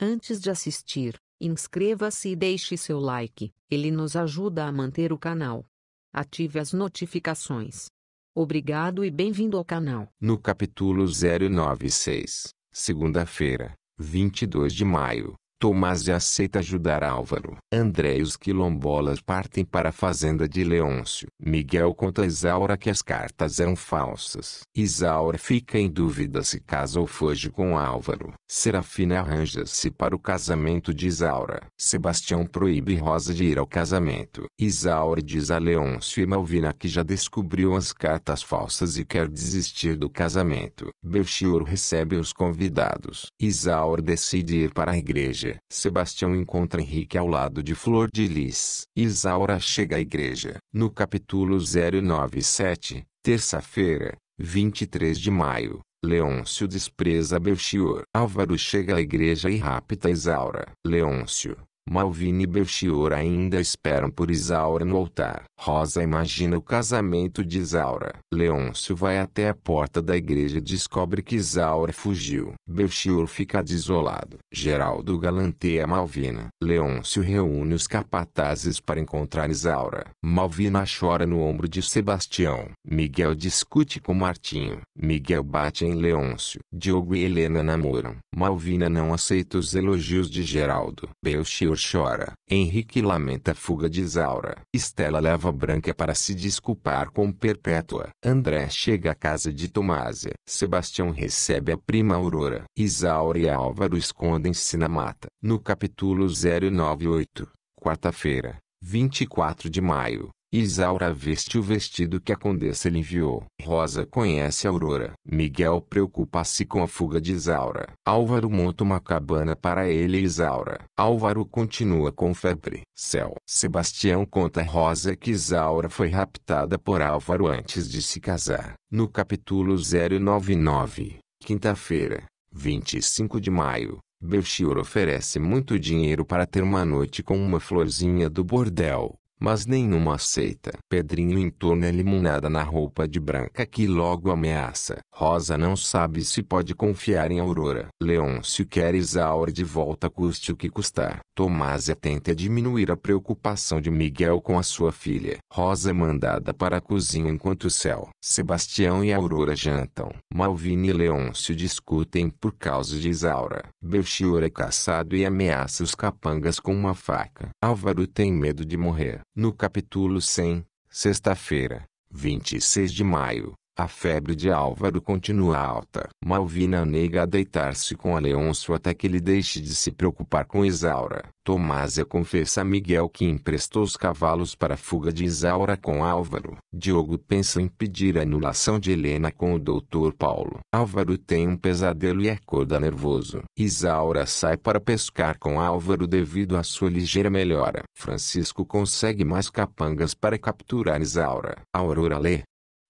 Antes de assistir, inscreva-se e deixe seu like, ele nos ajuda a manter o canal. Ative as notificações. Obrigado e bem-vindo ao canal. No capítulo 096, segunda-feira, 22 de maio, Tomás aceita ajudar Álvaro. André e os quilombolas partem para a fazenda de Leôncio. Miguel conta a Isaura que as cartas eram falsas. Isaura fica em dúvida se casa ou foge com Álvaro. Serafina arranja-se para o casamento de Isaura. Sebastião proíbe Rosa de ir ao casamento. Isaura diz a Leôncio e Malvina que já descobriu as cartas falsas e quer desistir do casamento. Belchior recebe os convidados. Isaura decide ir para a igreja Sebastião encontra Henrique ao lado de Flor de Lis. Isaura chega à igreja. No capítulo 097, terça-feira, 23 de maio, Leôncio despreza Belchior. Álvaro chega à igreja e rapta Isaura. Leôncio, Malvina e Belchior ainda esperam por Isaura no altar. Rosa imagina o casamento de Isaura. Leôncio vai até a porta da igreja e descobre que Isaura fugiu. Belchior fica desolado. Geraldo galanteia Malvina. Leôncio reúne os capatazes para encontrar Isaura. Malvina chora no ombro de Sebastião. Miguel discute com Martinho. Miguel bate em Leôncio. Diogo e Helena namoram. Malvina não aceita os elogios de Geraldo. Belchior interior chora. Henrique lamenta a fuga de Isaura. Estela leva Branca para se desculpar com Perpétua. André chega à casa de Tomásia. Sebastião recebe a prima Aurora. Isaura e Álvaro escondem-se na mata. No capítulo 098, quarta-feira, 24 de maio, Isaura veste o vestido que a condessa lhe enviou. Rosa conhece Aurora. Miguel preocupa-se com a fuga de Isaura. Álvaro monta uma cabana para ele e Isaura. Álvaro continua com febre. Céu. Sebastião conta a Rosa que Isaura foi raptada por Álvaro antes de se casar. No capítulo 099, quinta-feira, 25 de maio, Belchior oferece muito dinheiro para ter uma noite com uma florzinha do bordel mas nenhuma aceita. Pedrinho entorna limonada na roupa de branca que logo ameaça. Rosa não sabe se pode confiar em Aurora. Leôncio quer Isaura de volta custe o que custar. Tomásia é tenta diminuir a preocupação de Miguel com a sua filha. Rosa é mandada para a cozinha enquanto Céu, Sebastião e Aurora jantam. Malvina e Leôncio discutem por causa de Isaura. Belchior é caçado e ameaça os capangas com uma faca. Álvaro tem medo de morrer no capítulo 100, sexta-feira, 26 de maio. A febre de Álvaro continua alta. Malvina nega a deitar-se com Leôncio até que ele deixe de se preocupar com Isaura. Tomásia confessa a Miguel que emprestou os cavalos para a fuga de Isaura com Álvaro. Diogo pensa em pedir a anulação de Helena com o doutor Paulo. Álvaro tem um pesadelo e é acorda nervoso. Isaura sai para pescar com Álvaro devido à sua ligeira melhora. Francisco consegue mais capangas para capturar Isaura. Aurora lê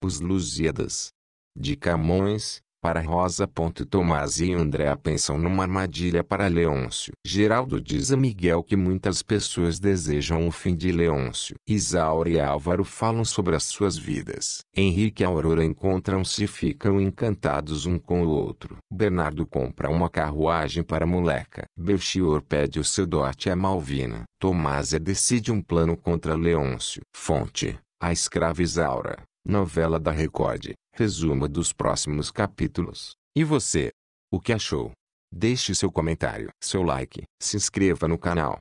os Lusíadas. De Camões, para Rosa. Tomás e André pensam numa armadilha para Leôncio. Geraldo diz a Miguel que muitas pessoas desejam o fim de Leôncio. Isaura e Álvaro falam sobre as suas vidas. Henrique e Aurora encontram-se e ficam encantados um com o outro. Bernardo compra uma carruagem para moleca. Belchior pede o seu dote a Malvina. Tomásia decide um plano contra Leôncio. Fonte, a escrava Isaura. Novela da Record. Resumo dos próximos capítulos. E você? O que achou? Deixe seu comentário, seu like, se inscreva no canal.